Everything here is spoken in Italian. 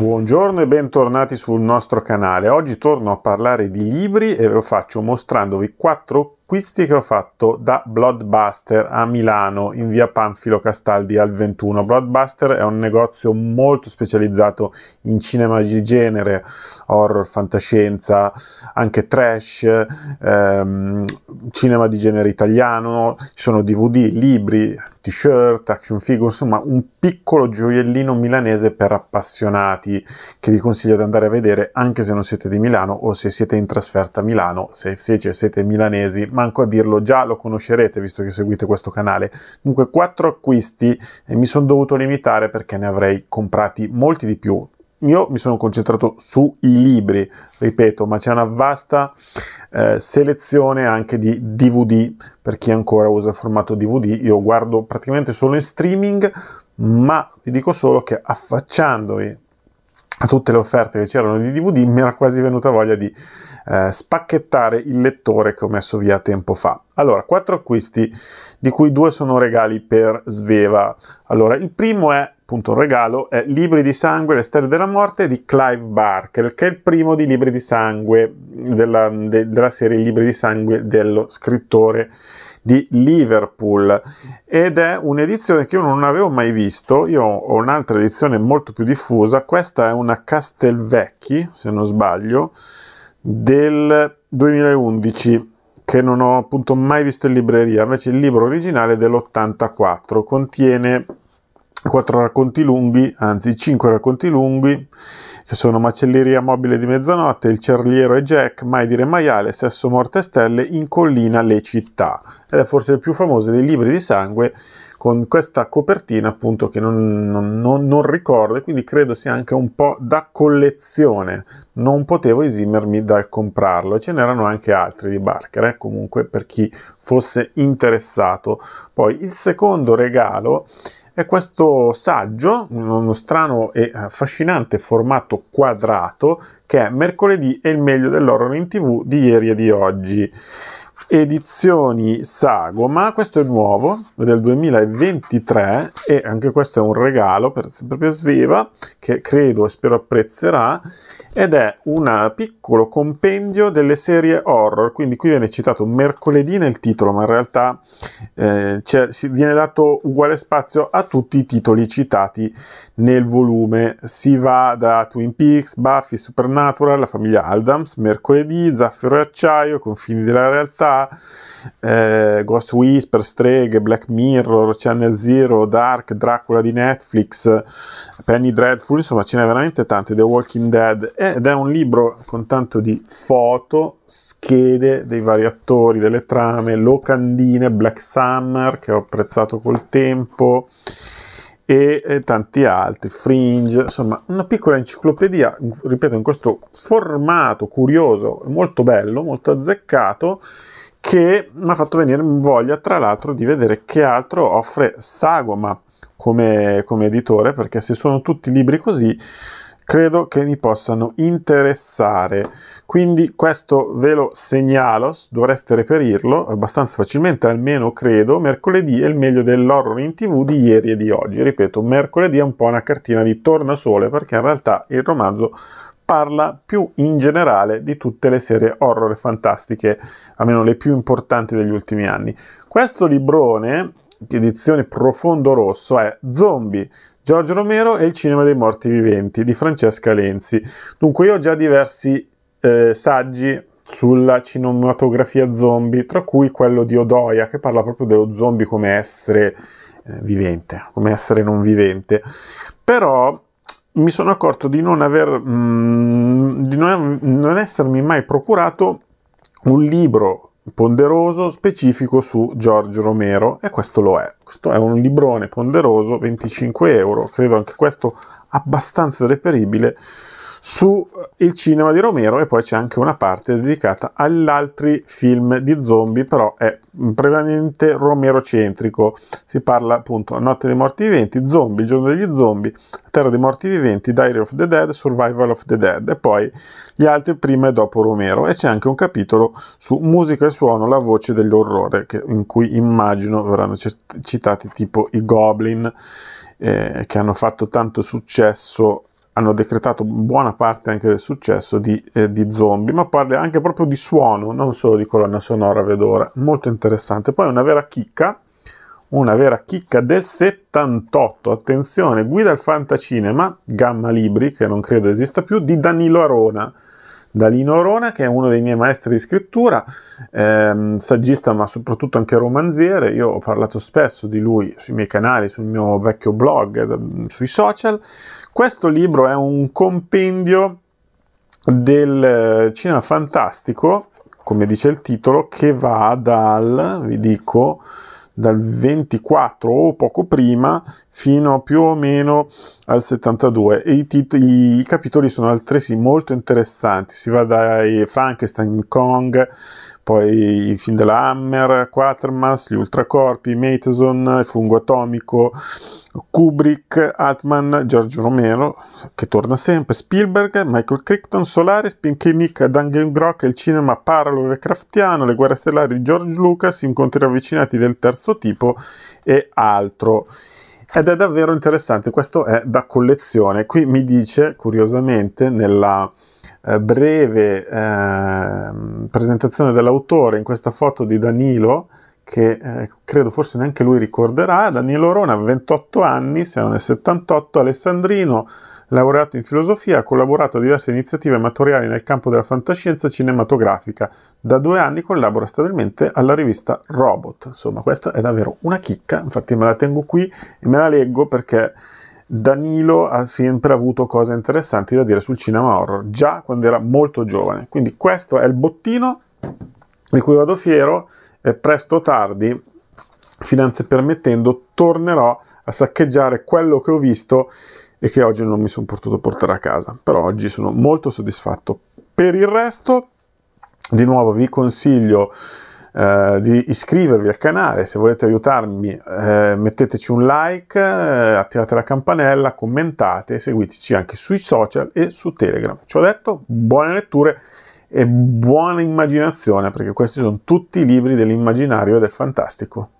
Buongiorno e bentornati sul nostro canale. Oggi torno a parlare di libri e lo faccio mostrandovi quattro acquisti che ho fatto da Bloodbuster a Milano in via Panfilo Castaldi al 21. Bloodbuster è un negozio molto specializzato in cinema di genere, horror, fantascienza, anche trash, ehm, cinema di genere italiano, ci sono DVD, libri, t-shirt, action figure, insomma un piccolo gioiellino milanese per appassionati che vi consiglio di andare a vedere anche se non siete di Milano o se siete in trasferta a Milano, se, se cioè siete milanesi manco a dirlo, già lo conoscerete visto che seguite questo canale. Dunque, quattro acquisti e mi sono dovuto limitare perché ne avrei comprati molti di più. Io mi sono concentrato sui libri, ripeto, ma c'è una vasta eh, selezione anche di DVD per chi ancora usa il formato DVD. Io guardo praticamente solo in streaming, ma vi dico solo che affacciandovi a tutte le offerte che c'erano di DVD, mi era quasi venuta voglia di eh, spacchettare il lettore che ho messo via tempo fa. Allora, quattro acquisti, di cui due sono regali per Sveva. Allora, il primo è appunto un regalo è Libri di sangue, le stelle della morte di Clive Barker, che è il primo di Libri di sangue della, de, della serie Libri di sangue dello scrittore di Liverpool ed è un'edizione che io non avevo mai visto, io ho un'altra edizione molto più diffusa, questa è una Castelvecchi, se non sbaglio, del 2011 che non ho appunto mai visto in libreria, invece il libro originale è dell'84, contiene quattro racconti lunghi, anzi cinque racconti lunghi che sono Macelleria Mobile di Mezzanotte, Il Cerliero e Jack, Mai dire maiale, Sesso morte e stelle, In collina le città. Ed è forse il più famoso dei libri di sangue con questa copertina appunto che non, non, non ricordo e quindi credo sia anche un po' da collezione. Non potevo esimermi dal comprarlo. Ce n'erano anche altri di Barker, eh? comunque per chi fosse interessato. Poi il secondo regalo è questo saggio, uno strano e affascinante formato quadrato, che è Mercoledì e il meglio dell'horror in tv di ieri e di oggi. Edizioni Sagoma, questo è nuovo, è del 2023 e anche questo è un regalo per, sempre Sveva, che credo e spero apprezzerà, ed è un piccolo compendio delle serie horror, quindi qui viene citato mercoledì nel titolo, ma in realtà eh, viene dato uguale spazio a tutti i titoli citati nel volume. Si va da Twin Peaks, Buffy, Supernatural, la famiglia Aldams, mercoledì, Zaffiro e Acciaio, Confini della realtà, realtà, eh, Ghost Whisper, Streghe, Black Mirror, Channel Zero, Dark, Dracula di Netflix, Penny Dreadful, insomma ce n'è veramente tante, The Walking Dead, ed è un libro con tanto di foto, schede dei vari attori, delle trame, locandine, Black Summer che ho apprezzato col tempo e, tanti altri, Fringe, insomma una piccola enciclopedia, ripeto, in questo formato curioso, molto bello, molto azzeccato che mi ha fatto venire voglia, tra l'altro, di vedere che altro offre Sagoma come, come editore, perché se sono tutti libri così, credo che mi possano interessare. Quindi questo ve lo segnalo, dovreste reperirlo abbastanza facilmente, almeno credo. Mercoledì è il meglio dell'horror in tv di ieri e di oggi. Ripeto, mercoledì è un po' una cartina di tornasole perché in realtà il romanzo parla più in generale di tutte le serie horror fantastiche, almeno le più importanti degli ultimi anni. Questo librone, edizione profondo rosso, è Zombie, Giorgio Romero e il cinema dei morti viventi di Francesca Lenzi. Dunque io ho già diversi eh, saggi sulla cinematografia zombie, tra cui quello di Odoia che parla proprio dello zombie come essere eh, vivente, come essere non vivente. Però mi sono accorto di non aver mm, di non, non essermi mai procurato un libro ponderoso specifico su Giorgio Romero e questo lo è. Questo è un librone ponderoso, 25 euro, credo anche questo abbastanza reperibile su il cinema di Romero e poi c'è anche una parte dedicata agli altri film di zombie, però è prevalentemente Romero centrico. Si parla appunto Notte dei Morti Viventi, Zombie, il Giorno degli Zombie, Terra dei Morti Viventi, Diary of the Dead, Survival of the Dead e poi gli altri prima e dopo Romero. E c'è anche un capitolo su musica e suono, la voce dell'orrore, che, in cui immagino verranno citati tipo i Goblin eh, che hanno fatto tanto successo hanno decretato buona parte anche del successo di, eh, di, Zombie, ma parla anche proprio di suono, non solo di colonna sonora, vedo ora, molto interessante. Poi una vera chicca, una vera chicca del 78, attenzione, guida al fantacinema, Gamma Libri, che non credo esista più, di Danilo Arona, da Lino Orona, che è uno dei miei maestri di scrittura, ehm, saggista ma soprattutto anche romanziere. Io ho parlato spesso di lui sui miei canali, sul mio vecchio blog, sui social. Questo libro è un compendio del eh, cinema fantastico, come dice il titolo, che va dal, vi dico, dal 24 o poco prima fino più o meno al 72 e i, titoli, i capitoli sono altresì molto interessanti, si va dai Frankenstein, Kong, poi i film della Hammer, Quatermass, gli Ultracorpi, Matheson, il fungo atomico, Kubrick, Altman, Giorgio Romero, che torna sempre, Spielberg, Michael Crichton, Solaris, Pinky Nick, Dungeon Grock, il cinema paralo-craftiano, le guerre stellari di George Lucas, incontri ravvicinati del terzo tipo e altro. Ed è davvero interessante, questo è da collezione. Qui mi dice, curiosamente, nella eh, breve eh, presentazione dell'autore in questa foto di Danilo, che eh, credo forse neanche lui ricorderà, Danilo Rona, 28 anni, siamo nel 78, alessandrino, Laureato in filosofia, ha collaborato a diverse iniziative amatoriali nel campo della fantascienza cinematografica. Da due anni collabora stabilmente alla rivista Robot. Insomma, questa è davvero una chicca, infatti me la tengo qui e me la leggo perché Danilo ha sempre avuto cose interessanti da dire sul cinema horror, già quando era molto giovane. Quindi questo è il bottino di cui vado fiero e presto o tardi, finanze permettendo, tornerò a saccheggiare quello che ho visto e che oggi non mi sono potuto portare a casa, però oggi sono molto soddisfatto. Per il resto, di nuovo vi consiglio eh, di iscrivervi al canale, se volete aiutarmi eh, metteteci un like, eh, attivate la campanella, commentate, e seguiteci anche sui social e su Telegram. Ci ho detto, buone letture e buona immaginazione, perché questi sono tutti i libri dell'immaginario e del fantastico.